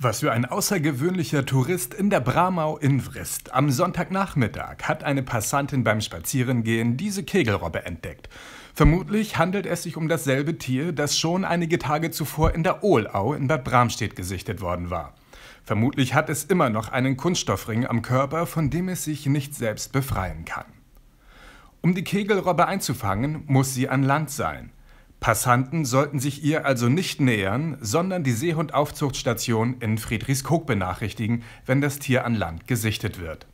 Was für ein außergewöhnlicher Tourist in der Bramau Invrist. Am Sonntagnachmittag hat eine Passantin beim Spazierengehen diese Kegelrobbe entdeckt. Vermutlich handelt es sich um dasselbe Tier, das schon einige Tage zuvor in der Ohlau in Bad Bramstedt gesichtet worden war. Vermutlich hat es immer noch einen Kunststoffring am Körper, von dem es sich nicht selbst befreien kann. Um die Kegelrobbe einzufangen, muss sie an Land sein. Passanten sollten sich ihr also nicht nähern, sondern die Seehundaufzuchtstation in Friedrichskoog benachrichtigen, wenn das Tier an Land gesichtet wird